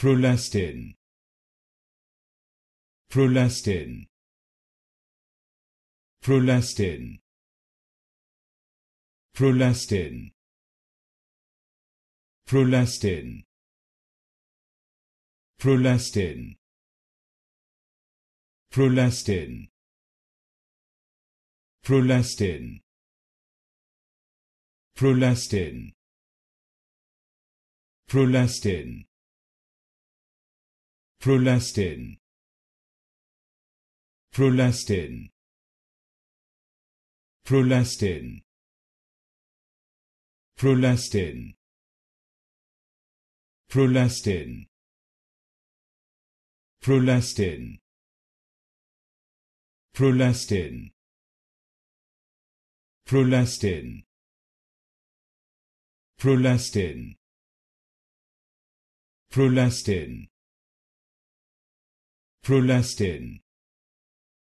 Prolactin Prolactin Prolactin Prolactin Prolactin Prolactin Prolactin Prolactin Prolactin Prolactin Prolactin Prolactin Prolactin Prolactin Prolactin Prolactin Prolactin Prolactin Prolactin Prolactin Prolestin